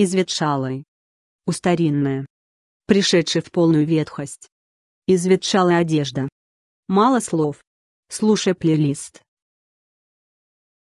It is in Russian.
изветшалой. Устаринная. пришедшая в полную ветхость. Изветшалая одежда. Мало слов. Слушай плейлист.